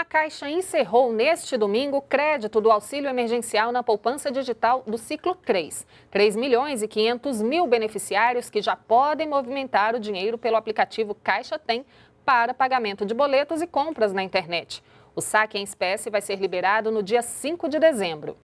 A Caixa encerrou neste domingo crédito do auxílio emergencial na poupança digital do ciclo 3. 3 milhões e 500 mil beneficiários que já podem movimentar o dinheiro pelo aplicativo Caixa Tem para pagamento de boletos e compras na internet. O saque em espécie vai ser liberado no dia 5 de dezembro.